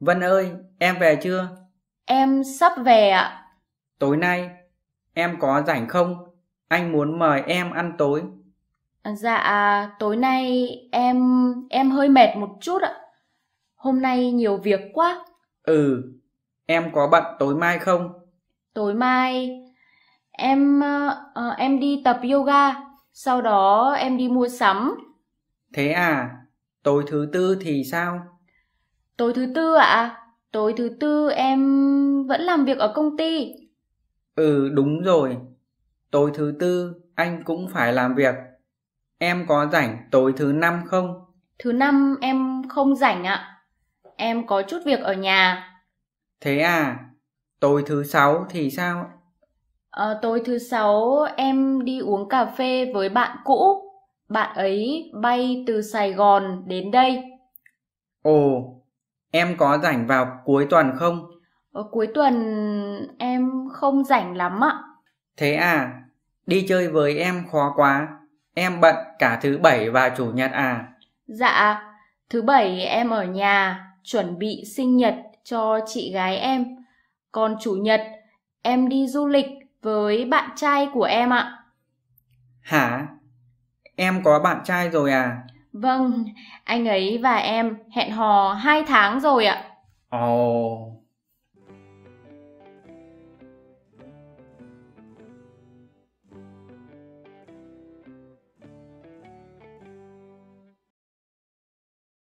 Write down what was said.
Vân ơi, em về chưa? Em sắp về ạ. Tối nay, em có rảnh không? Anh muốn mời em ăn tối. Dạ, à, tối nay em em hơi mệt một chút ạ. Hôm nay nhiều việc quá. Ừ, em có bận tối mai không? Tối mai em uh, em đi tập yoga, sau đó em đi mua sắm. Thế à, tối thứ tư thì sao? Tối thứ tư ạ. À? Tối thứ tư em vẫn làm việc ở công ty. Ừ, đúng rồi. Tối thứ tư anh cũng phải làm việc. Em có rảnh tối thứ năm không? Thứ năm em không rảnh ạ. Em có chút việc ở nhà. Thế à, tối thứ sáu thì sao? À, tối thứ sáu em đi uống cà phê với bạn cũ. Bạn ấy bay từ Sài Gòn đến đây. Ồ, Em có rảnh vào cuối tuần không? Ở ờ, cuối tuần em không rảnh lắm ạ. Thế à, đi chơi với em khó quá. Em bận cả thứ bảy và chủ nhật à? Dạ, thứ bảy em ở nhà chuẩn bị sinh nhật cho chị gái em. Còn chủ nhật em đi du lịch với bạn trai của em ạ. Hả? Em có bạn trai rồi à? Vâng, anh ấy và em hẹn hò 2 tháng rồi ạ. Ồ, oh,